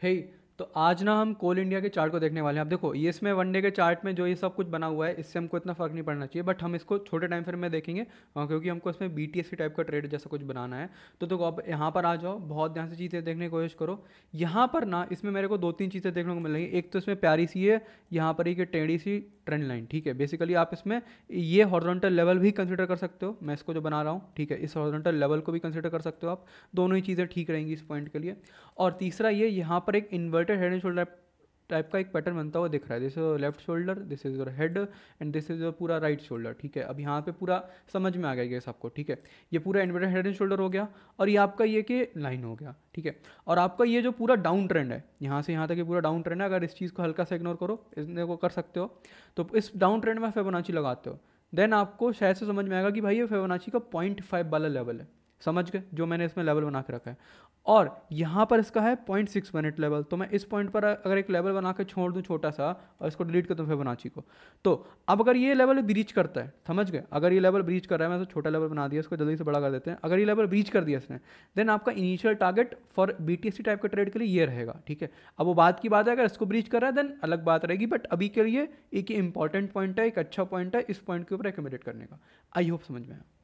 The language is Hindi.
hey तो आज ना हम कोल इंडिया के चार्ट को देखने वाले हैं आप देखो ये इसमें वनडे के चार्ट में जो ये सब कुछ बना हुआ है इससे हमको इतना फ़र्क नहीं पड़ना चाहिए बट हम इसको छोटे टाइम फ्रेम में देखेंगे क्योंकि हमको इसमें बी टी टाइप का ट्रेड जैसा कुछ बनाना है तो देखो आप यहाँ पर आ जाओ बहुत ध्यान से चीज़ें देखने की कोशिश करो यहाँ पर ना इसमें मेरे को दो तीन चीज़ें देखने को मिल रही एक तो इसमें प्यारी सी है यहाँ पर एक टेढ़ी सी ट्रेंड लाइन ठीक है बेसिकली आप इसमें ये हॉर्जोंटल लेवल भी कंसिडर कर सकते हो मैं इसको जो बना रहा हूँ ठीक है इस हॉर्जोंटल लेवल को भी कंसिडर कर सकते हो आप दोनों ही चीज़ें ठीक रहेंगी इस पॉइंट के लिए और तीसरा ये यहाँ पर एक invert separated head and shoulder type का एक पैटर्न बनता हुआ दिख रहा है this is left shoulder this is your head and this is your पूरा राइट शोल्डर ठीक है अब यहाँ पे पूरा समझ में आ गया ये सबको ठीक है ये पूरा इन्वर्टेड हेड एंड शोल्डर हो गया और ये आपका ये कि लाइन हो गया ठीक है और आपका ये जो पूरा डाउन ट्रेंड है यहाँ से यहाँ तक ये पूरा डाउन ट्रेंड है अगर इस चीज़ को हल्का सा इग्नोर करो इसने को कर सकते हो तो इस डाउन ट्रेंड में फेबोनाची लगाते हो देन आपको शायद से समझ में आएगा कि भाई ये फेबोनाची का पॉइंट फाइव वाला लेवल है समझ गए जो मैंने इसमें लेवल बना के रखा है और यहाँ पर इसका है पॉइंट सिक्स मिनट लेवल तो मैं इस पॉइंट पर अगर एक लेवल बना के छोड़ दूँ छोटा सा और इसको डिलीट कर दूँ फिर बनाची को तो अब अगर ये लेवल ब्रीच करता है समझ गए अगर ये लेवल ब्रीच कर रहा है मैं तो छोटा लेवल बना दिया इसको जल्दी से बड़ा कर देते हैं अगर ये लेवल ब्रीच कर दिया इसने देन आपका initial target for B type के ट्रेड के लिए ये रहेगा ठीक है अब वो बात की बात है अगर इसको ब्रीच कर रहा है देन अलग बात रहेगी बट अभी के लिए एक इंपॉर्टेंट पॉइंट है एक अच्छा पॉइंट है इस पॉइंट के ऊपर रिकमेंडेड करने का आई होप समझ में आया